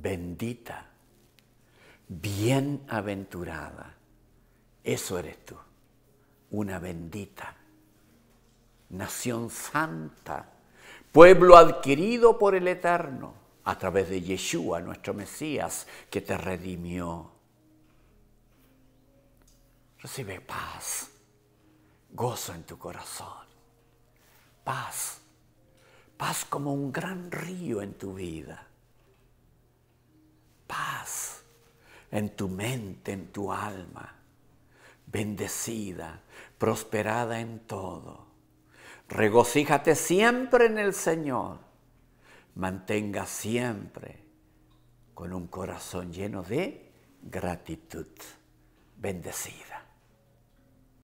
bendita, bienaventurada. Eso eres tú, una bendita, nación santa, pueblo adquirido por el Eterno a través de Yeshua, nuestro Mesías, que te redimió. Recibe paz, gozo en tu corazón, paz, paz como un gran río en tu vida en tu mente, en tu alma, bendecida, prosperada en todo. Regocíjate siempre en el Señor. Mantenga siempre con un corazón lleno de gratitud, bendecida.